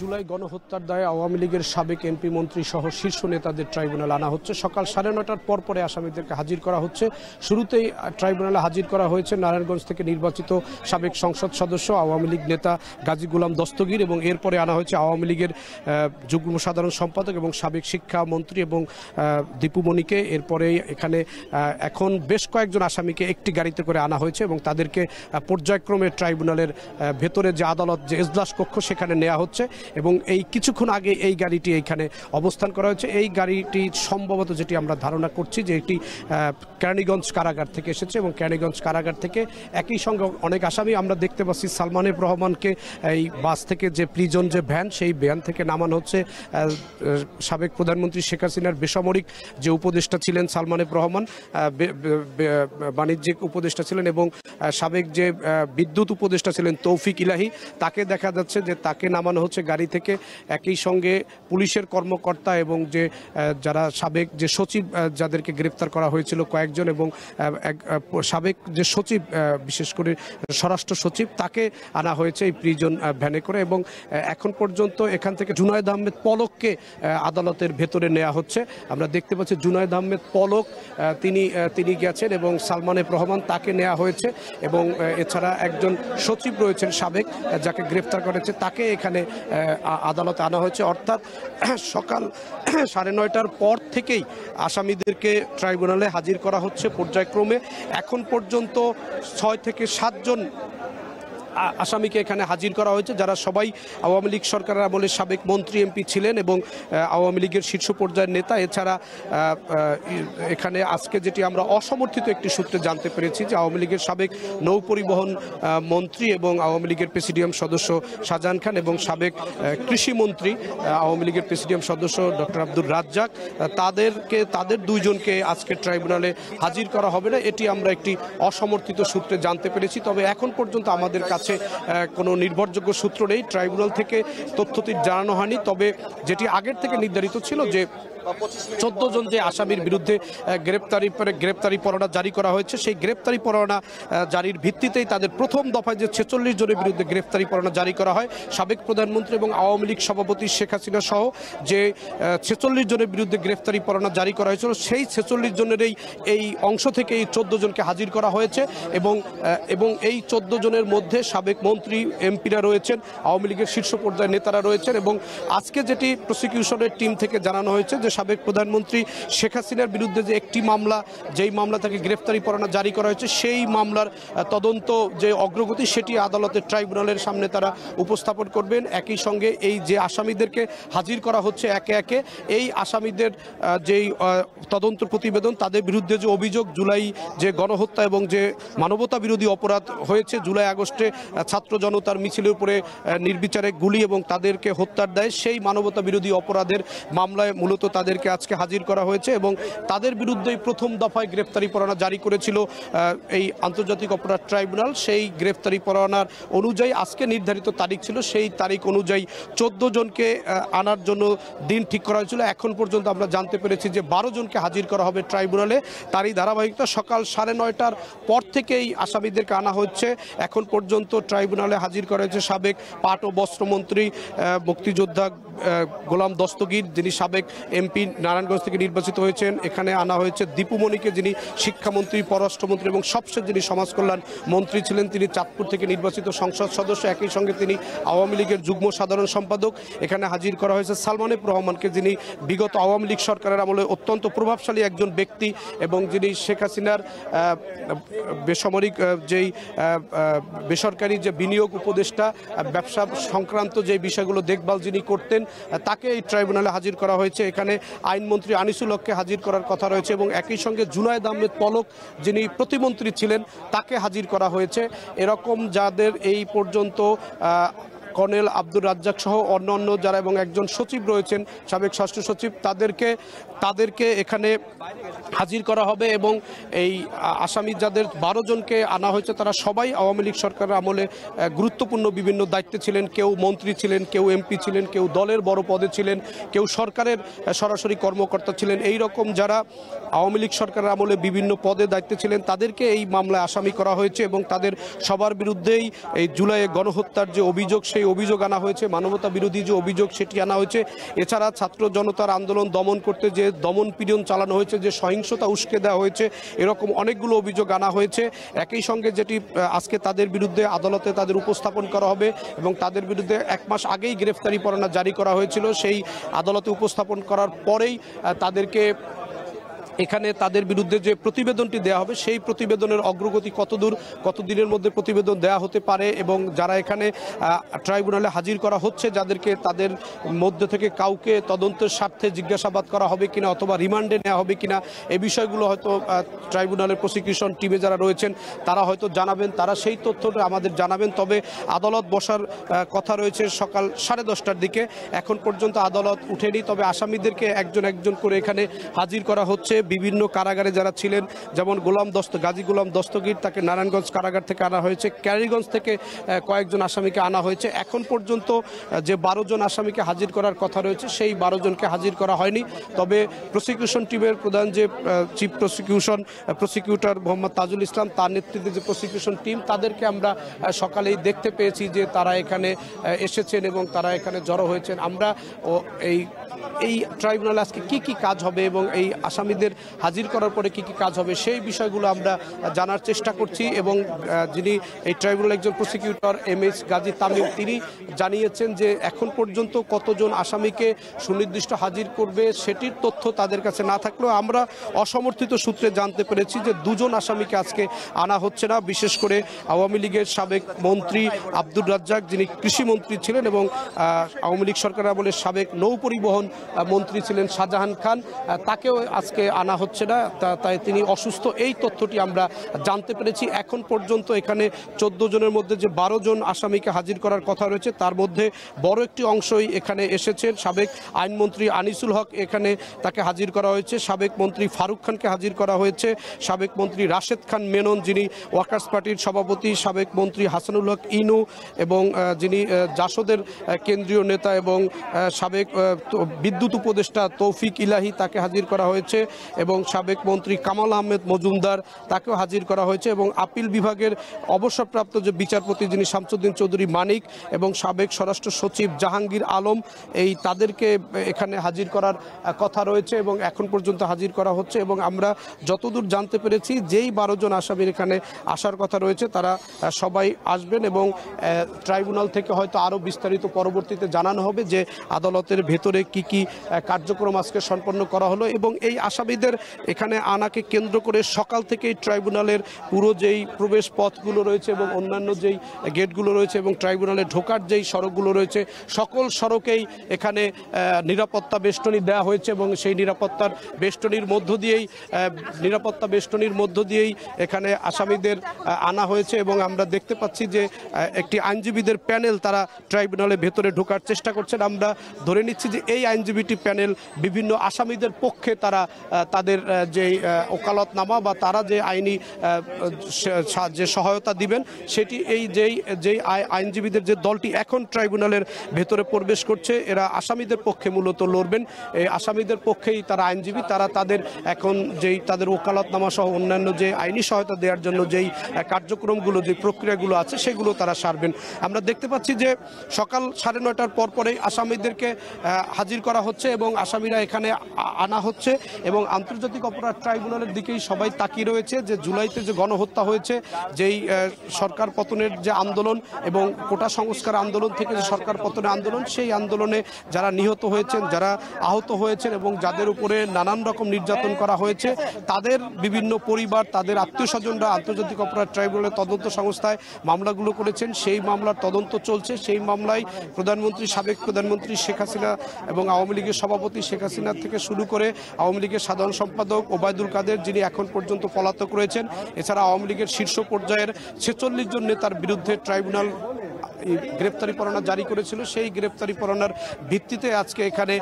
জুলাই গণহত্যার দায়ে আওয়ামী লীগের সাবেক এমপি মন্ত্রী সহ শীর্ষ নেতাদের ট্রাইব্যুনাল আনা হচ্ছে সকাল সাড়ে নটার পর পরে আসামিদেরকে হাজির করা হচ্ছে শুরুতেই ট্রাইব্যুনালে হাজির করা হয়েছে নারায়ণগঞ্জ থেকে নির্বাচিত সাবেক সংসদ সদস্য আওয়ামী লীগ নেতা গাজী গুলাম দস্তগীর এবং এরপরে আনা হয়েছে আওয়ামী লীগের যুগ্ম সাধারণ সম্পাদক এবং সাবেক শিক্ষা মন্ত্রী এবং দীপুমণিকে এরপরে এখানে এখন বেশ কয়েকজন আসামিকে একটি গাড়িতে করে আনা হয়েছে এবং তাদেরকে পর্যায়ক্রমে ট্রাইব্যুনালের ভেতরে যে আদালত যে এজলাস কক্ষ সেখানে নেওয়া হচ্ছে এবং এই কিছুক্ষণ আগে এই গাড়িটি এইখানে অবস্থান করা হয়েছে এই গাড়িটি সম্ভবত যেটি আমরা ধারণা করছি যে এটি কেরানীগঞ্জ কারাগার থেকে এসেছে এবং কেরানীগঞ্জ কারাগার থেকে একই সঙ্গে অনেক আসামি আমরা দেখতে পাচ্ছি সালমানের রহমানকে এই বাস থেকে যে প্রিজন যে ভ্যান সেই ভ্যান থেকে নামানো হচ্ছে সাবেক প্রধানমন্ত্রী শেখ হাসিনার বেসামরিক যে উপদেষ্টা ছিলেন সালমানের রহমান বাণিজ্যিক উপদেষ্টা ছিলেন এবং সাবেক যে বিদ্যুৎ উপদেষ্টা ছিলেন তৌফিক ইলাহি তাকে দেখা যাচ্ছে যে তাকে নামানো হচ্ছে হচ্ছে গাড়ি থেকে একই সঙ্গে পুলিশের কর্মকর্তা এবং যে যারা সাবেক যে সচিব যাদেরকে গ্রেপ্তার করা হয়েছিল কয়েকজন এবং এক সাবেক যে সচিব বিশেষ করে স্বরাষ্ট্র সচিব তাকে আনা হয়েছে এই প্রিজন ভ্যানে করে এবং এখন পর্যন্ত এখান থেকে জুনায়দ আহমেদ পলককে আদালতের ভেতরে নেওয়া হচ্ছে আমরা দেখতে পাচ্ছি জুনায়দ আহমেদ পলক তিনি তিনি গেছেন এবং সালমানে রহমান তাকে নেওয়া হয়েছে এবং এছাড়া একজন সচিব রয়েছেন সাবেক যাকে গ্রেপ্তার করেছে তাকে এখানে আদালতে আনা হয়েছে অর্থাৎ সকাল সাড়ে নয়টার পর থেকেই আসামিদেরকে ট্রাইব্যুনালে হাজির করা হচ্ছে পর্যায়ক্রমে এখন পর্যন্ত ছয় থেকে সাতজন আসামিকে এখানে হাজির করা হয়েছে যারা সবাই আওয়ামী লীগ সরকারের আমলে সাবেক মন্ত্রী এমপি ছিলেন এবং আওয়ামী লীগের শীর্ষ পর্যায়ের নেতা এছাড়া এখানে আজকে যেটি আমরা অসমর্থিত একটি সূত্রে জানতে পেরেছি যে আওয়ামী লীগের সাবেক নৌ পরিবহন মন্ত্রী এবং আওয়ামী লীগের প্রেসিডিয়াম সদস্য শাহজাহান খান এবং সাবেক কৃষিমন্ত্রী আওয়ামী লীগের প্রেসিডিয়াম সদস্য ডক্টর আব্দুর রাজ্জাক তাদেরকে তাদের দুইজনকে আজকের ট্রাইব্যুনালে হাজির করা হবে না এটি আমরা একটি অসমর্থিত সূত্রে জানতে পেরেছি তবে এখন পর্যন্ত আমাদের কাছে কাছে কোনো নির্ভরযোগ্য সূত্র নেই ট্রাইব্যুনাল থেকে তথ্যটি জানানো হয়নি তবে যেটি আগের থেকে নির্ধারিত ছিল যে চোদ্দ জন যে আসামির বিরুদ্ধে গ্রেপ্তারি গ্রেপ্তারি পরোয়ানা জারি করা হয়েছে সেই গ্রেপ্তারি পরোয়ানা জারির ভিত্তিতেই তাদের প্রথম দফায় যে ছেচল্লিশ জনের বিরুদ্ধে গ্রেপ্তারি পরোয়ানা জারি করা হয় সাবেক প্রধানমন্ত্রী এবং আওয়ামী লীগ সভাপতি শেখ হাসিনা সহ যে ছেচল্লিশ জনের বিরুদ্ধে গ্রেফতারি পরোয়ানা জারি করা হয়েছিল সেই ছেচল্লিশ জনের এই এই অংশ থেকে এই চোদ্দ জনকে হাজির করা হয়েছে এবং এবং এই চোদ্দো জনের মধ্যে সাবেক মন্ত্রী এমপিরা রয়েছেন আওয়ামী লীগের শীর্ষ পর্যায়ের নেতারা রয়েছেন এবং আজকে যেটি প্রসিকিউশনের টিম থেকে জানানো হয়েছে যে সাবেক প্রধানমন্ত্রী শেখ হাসিনার বিরুদ্ধে যে একটি মামলা যেই মামলা তাকে গ্রেফতারি পরোয়ানা জারি করা হয়েছে সেই মামলার তদন্ত যে অগ্রগতি সেটি আদালতের ট্রাইব্যুনালের সামনে তারা উপস্থাপন করবেন একই সঙ্গে এই যে আসামিদেরকে হাজির করা হচ্ছে একে একে এই আসামিদের যেই তদন্ত প্রতিবেদন তাদের বিরুদ্ধে যে অভিযোগ জুলাই যে গণহত্যা এবং যে মানবতা বিরোধী অপরাধ হয়েছে জুলাই আগস্টে ছাত্র জনতার মিছিলের উপরে নির্বিচারে গুলি এবং তাদেরকে হত্যার দেয় সেই মানবতা বিরোধী অপরাধের মামলায় মূলত তারা তাদেরকে আজকে হাজির করা হয়েছে এবং তাদের বিরুদ্ধেই প্রথম দফায় গ্রেফতারি পরোয়ানা জারি করেছিল এই আন্তর্জাতিক অপরাধ ট্রাইব্যুনাল সেই গ্রেপ্তারি পরোয়ানার অনুযায়ী আজকে নির্ধারিত তারিখ ছিল সেই তারিখ অনুযায়ী চোদ্দো জনকে আনার জন্য দিন ঠিক করা হয়েছিল এখন পর্যন্ত আমরা জানতে পেরেছি যে বারো জনকে হাজির করা হবে ট্রাইব্যুনালে তারই ধারাবাহিকতা সকাল সাড়ে নয়টার পর থেকেই আসামিদেরকে আনা হচ্ছে এখন পর্যন্ত ট্রাইব্যুনালে হাজির করা হয়েছে সাবেক পাট ও বস্ত্রমন্ত্রী মুক্তিযোদ্ধা গোলাম দস্তগীর যিনি সাবেক এমপি নারায়ণগঞ্জ থেকে নির্বাচিত হয়েছেন এখানে আনা হয়েছে দীপুমণিকে যিনি শিক্ষামন্ত্রী পররাষ্ট্রমন্ত্রী এবং সবশেষ যিনি সমাজকল্যাণ মন্ত্রী ছিলেন তিনি চাঁদপুর থেকে নির্বাচিত সংসদ সদস্য একই সঙ্গে তিনি আওয়ামী লীগের যুগ্ম সাধারণ সম্পাদক এখানে হাজির করা হয়েছে সালমানেব রহমানকে যিনি বিগত আওয়ামী লীগ সরকারের আমলে অত্যন্ত প্রভাবশালী একজন ব্যক্তি এবং যিনি শেখ হাসিনার বেসামরিক যেই বেসরকারি যে বিনিয়োগ উপদেষ্টা ব্যবসা সংক্রান্ত যে বিষয়গুলো দেখভাল যিনি করতেন তাকে এই ট্রাইব্যুনালে হাজির করা হয়েছে এখানে আইনমন্ত্রী আনিসুল হককে হাজির করার কথা রয়েছে এবং একই সঙ্গে জুনায়দ আহমেদ পলক যিনি প্রতিমন্ত্রী ছিলেন তাকে হাজির করা হয়েছে এরকম যাদের এই পর্যন্ত কর্নেল আব্দুর রাজ্জাক সহ অন্য অন্য যারা এবং একজন সচিব রয়েছেন সাবেক স্বাস্থ্য সচিব তাদেরকে তাদেরকে এখানে হাজির করা হবে এবং এই আসামি যাদের বারো জনকে আনা হয়েছে তারা সবাই আওয়ামী লীগ সরকারের আমলে গুরুত্বপূর্ণ বিভিন্ন দায়িত্বে ছিলেন কেউ মন্ত্রী ছিলেন কেউ এমপি ছিলেন কেউ দলের বড় পদে ছিলেন কেউ সরকারের সরাসরি কর্মকর্তা ছিলেন এই রকম যারা আওয়ামী লীগ সরকারের আমলে বিভিন্ন পদে দায়িত্বে ছিলেন তাদেরকে এই মামলায় আসামি করা হয়েছে এবং তাদের সবার বিরুদ্ধেই এই জুলাইয়ে গণহত্যার যে অভিযোগ সেই অভিযোগ আনা হয়েছে মানবতা বিরোধী যে অভিযোগ সেটি আনা হয়েছে এছাড়া ছাত্র জনতার আন্দোলন দমন করতে যে দমন পীড়ন চালানো হয়েছে যে সহিংসতা উস্কে দেওয়া হয়েছে এরকম অনেকগুলো অভিযোগ আনা হয়েছে একই সঙ্গে যেটি আজকে তাদের বিরুদ্ধে আদালতে তাদের উপস্থাপন করা হবে এবং তাদের বিরুদ্ধে এক মাস আগেই গ্রেফতারি পরোয়ানা জারি করা হয়েছিল সেই আদালতে উপস্থাপন করার পরেই তাদেরকে এখানে তাদের বিরুদ্ধে যে প্রতিবেদনটি দেয়া হবে সেই প্রতিবেদনের অগ্রগতি কতদূর কতদিনের মধ্যে প্রতিবেদন দেয়া হতে পারে এবং যারা এখানে ট্রাইব্যুনালে হাজির করা হচ্ছে যাদেরকে তাদের মধ্যে থেকে কাউকে তদন্তের স্বার্থে জিজ্ঞাসাবাদ করা হবে কিনা অথবা রিমান্ডে নেওয়া হবে কিনা এ বিষয়গুলো হয়তো ট্রাইব্যুনালের প্রসিকিউশন টিমে যারা রয়েছেন তারা হয়তো জানাবেন তারা সেই তথ্যটা আমাদের জানাবেন তবে আদালত বসার কথা রয়েছে সকাল সাড়ে দশটার দিকে এখন পর্যন্ত আদালত উঠেনি তবে আসামিদেরকে একজন একজন করে এখানে হাজির করা হচ্ছে বিভিন্ন কারাগারে যারা ছিলেন যেমন গোলাম দস্ত গাজী গোলাম দস্তগীর তাকে নারায়ণগঞ্জ কারাগার থেকে আনা হয়েছে ক্যারিগঞ্জ থেকে কয়েকজন আসামিকে আনা হয়েছে এখন পর্যন্ত যে বারো জন আসামিকে হাজির করার কথা রয়েছে সেই বারো জনকে হাজির করা হয়নি তবে প্রসিকিউশন টিমের প্রধান যে chief prosecution prosecutor Mohammad Tajul Islam তার নেতৃত্বে যে প্রসিকিউশন টিম তাদেরকে আমরা সকালেই দেখতে পেয়েছি যে তারা এখানে এসেছেন এবং তারা এখানে জড়ো হয়েছেন আমরা ও এই এই ট্রাইব্যুনাল আজকে কি কি কাজ হবে এবং এই আসামিদের হাজির করার পরে কি কি কাজ হবে সেই বিষয়গুলো আমরা জানার চেষ্টা করছি এবং যিনি এই ট্রাইব্যুনাল একজন prosecutor M S Gazi Tamim তিনি জানিয়েছেন যে এখন পর্যন্ত কতজন আসামিকে সুনির্দিষ্ট হাজির করবে সেটির তথ্য তাদের কাছে না থাকলেও আমরা অসমর্থিত সূত্রে জানতে পেরেছি যে দুজন আসামিকে আজকে আনা হচ্ছে না বিশেষ করে আওয়ামী লীগের সাবেক মন্ত্রী আব্দুর রাজ্জাক যিনি কৃষিমন্ত্রী ছিলেন এবং আওয়ামী লীগ সরকার আমলের সাবেক নৌ পরিবহন মন্ত্রী ছিলেন শাহজাহান খান তাকেও আজকে আনা হচ্ছে না তাই তিনি অসুস্থ এই তথ্যটি আমরা জানতে পেরেছি এখন পর্যন্ত এখানে চোদ্দ জনের মধ্যে যে বারো জন আসামিকে হাজির করার কথা রয়েছে তার মধ্যে বড় একটি অংশই এখানে এসেছেন সাবেক আইনমন্ত্রী আনিসুল হক এখানে তাকে হাজির করা হয়েছে সাবেক মন্ত্রী ফারুক খানকে হাজির করা হয়েছে সাবেক মন্ত্রী রাশেদ খান মেনন যিনি ওয়ার্কার্স পার্টির সভাপতি সাবেক মন্ত্রী হাসানুল হক ইনু এবং যিনি জাসদের কেন্দ্রীয় নেতা এবং সাবেক বিদ্যুৎ বিদ্যুৎ উপদেষ্টা তৌফিক ইলাহি তাকে হাজির করা হয়েছে এবং সাবেক মন্ত্রী কামাল আহমেদ মজুমদার তাকেও হাজির করা হয়েছে এবং আপিল বিভাগের অবসরপ্রাপ্ত যে বিচারপতি যিনি শামসুদ্দিন চৌধুরী মানিক এবং সাবেক স্বরাষ্ট্র সচিব জাহাঙ্গীর আলম এই তাদেরকে এখানে হাজির করার কথা রয়েছে এবং এখন পর্যন্ত হাজির করা হচ্ছে এবং আমরা যতদূর জানতে পেরেছি যেই বারো জন আসামির এখানে আসার কথা রয়েছে তারা সবাই আসবেন এবং ট্রাইব্যুনাল থেকে হয়তো আরও বিস্তারিত পরবর্তীতে জানানো হবে যে আদালতের ভেতরে কি কী কার্যক্রম আজকে সম্পন্ন করা হলো এবং এই আসামিদের এখানে আনাকে কেন্দ্র করে সকাল থেকেই ট্রাইব্যুনালের পুরো যেই প্রবেশ পথগুলো রয়েছে এবং অন্যান্য যেই গেটগুলো রয়েছে এবং ট্রাইব্যুনালে ঢোকার যেই সড়কগুলো রয়েছে সকল সড়কেই এখানে নিরাপত্তা বেষ্টনী দেওয়া হয়েছে এবং সেই নিরাপত্তার বেষ্টনীর মধ্য দিয়েই নিরাপত্তা বেষ্টনীর মধ্য দিয়েই এখানে আসামিদের আনা হয়েছে এবং আমরা দেখতে পাচ্ছি যে একটি আইনজীবীদের প্যানেল তারা ট্রাইব্যুনালে ভেতরে ঢোকার চেষ্টা করছেন আমরা ধরে নিচ্ছি যে এই আইনজীবী সিবিটি প্যানেল বিভিন্ন আসামিদের পক্ষে তারা তাদের যে ওকালতনামা বা তারা যে আইনি যে সহায়তা দিবেন সেটি এই যেই যেই আইনজীবীদের যে দলটি এখন ট্রাইব্যুনালের ভেতরে প্রবেশ করছে এরা আসামিদের পক্ষে মূলত লড়বেন এই আসামিদের পক্ষেই তারা আইনজীবী তারা তাদের এখন যেই তাদের ওকালতনামা সহ অন্যান্য যে আইনি সহায়তা দেওয়ার জন্য যেই কার্যক্রমগুলো যে প্রক্রিয়াগুলো আছে সেগুলো তারা সারবেন আমরা দেখতে পাচ্ছি যে সকাল সাড়ে নয়টার পরপরেই আসামিদেরকে হাজির করা করা হচ্ছে এবং আসামিরা এখানে আনা হচ্ছে এবং আন্তর্জাতিক অপরাধ ট্রাইব্যুনালের দিকেই সবাই তাকিয়ে রয়েছে যে জুলাইতে যে গণহত্যা হয়েছে যেই সরকার পতনের যে আন্দোলন এবং কোটা সংস্কার আন্দোলন থেকে যে সরকার পতনের আন্দোলন সেই আন্দোলনে যারা নিহত হয়েছেন যারা আহত হয়েছেন এবং যাদের উপরে নানান রকম নির্যাতন করা হয়েছে তাদের বিভিন্ন পরিবার তাদের আত্মীয় স্বজনরা আন্তর্জাতিক অপরাধ ট্রাইব্যুনালের তদন্ত সংস্থায় মামলাগুলো করেছেন সেই মামলার তদন্ত চলছে সেই মামলায় প্রধানমন্ত্রী সাবেক প্রধানমন্ত্রী শেখ হাসিনা এবং আওয়ামী আওয়ামী লীগের সভাপতি শেখ হাসিনা থেকে শুরু করে আওয়ামী লীগের সাধারণ সম্পাদক ওবায়দুল কাদের যিনি এখন পর্যন্ত পলাতক রয়েছেন এছাড়া আওয়ামী লীগের শীর্ষ পর্যায়ের ছেচল্লিশ জন নেতার বিরুদ্ধে ট্রাইব্যুনাল গ্রেপ্তারি পরোয়ানা জারি করেছিল সেই গ্রেপ্তারি পরোয়ানার ভিত্তিতে আজকে এখানে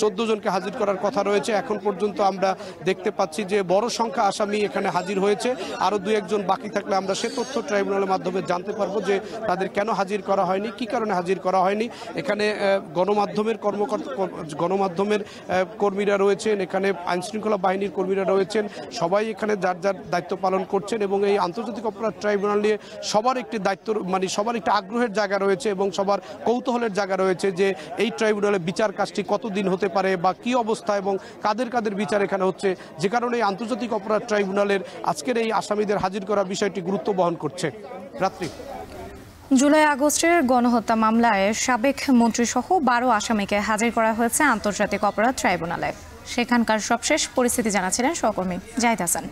চোদ্দ জনকে হাজির করার কথা রয়েছে এখন পর্যন্ত আমরা দেখতে পাচ্ছি যে বড় সংখ্যা আসামি এখানে হাজির হয়েছে আরও দু একজন বাকি থাকলে আমরা সে তথ্য ট্রাইব্যুনালের মাধ্যমে জানতে পারবো যে তাদের কেন হাজির করা হয়নি কি কারণে হাজির করা হয়নি এখানে গণমাধ্যমের কর্মকর্তা গণমাধ্যমের কর্মীরা রয়েছেন এখানে আইনশৃঙ্খলা বাহিনীর কর্মীরা রয়েছেন সবাই এখানে যার যার দায়িত্ব পালন করছেন এবং এই আন্তর্জাতিক অপরাধ ট্রাইব্যুনাল নিয়ে সবার একটি দায়িত্ব মানে সবার একটা আগ্রহের জায়গা রয়েছে এবং সবার কৌতূহলের জায়গা রয়েছে যে এই ট্রাইব্যুনালে বিচার কাজটি কতদিন হতে পারে বা কি অবস্থা এবং কাদের কাদের বিচার এখানে হচ্ছে যে কারণে এই আন্তর্জাতিক অপরাধ ট্রাইব্যুনালের আজকের এই আসামিদের হাজির করা বিষয়টি গুরুত্ব বহন করছে রাত্রি জুলাই আগস্টের গণহত্যা মামলায় সাবেক মন্ত্রীসহ বারো আসামিকে হাজির করা হয়েছে আন্তর্জাতিক অপরাধ ট্রাইব্যুনালে সেখানকার সবশেষ পরিস্থিতি জানাছিলেন সহকর্মী জাহিদ হাসান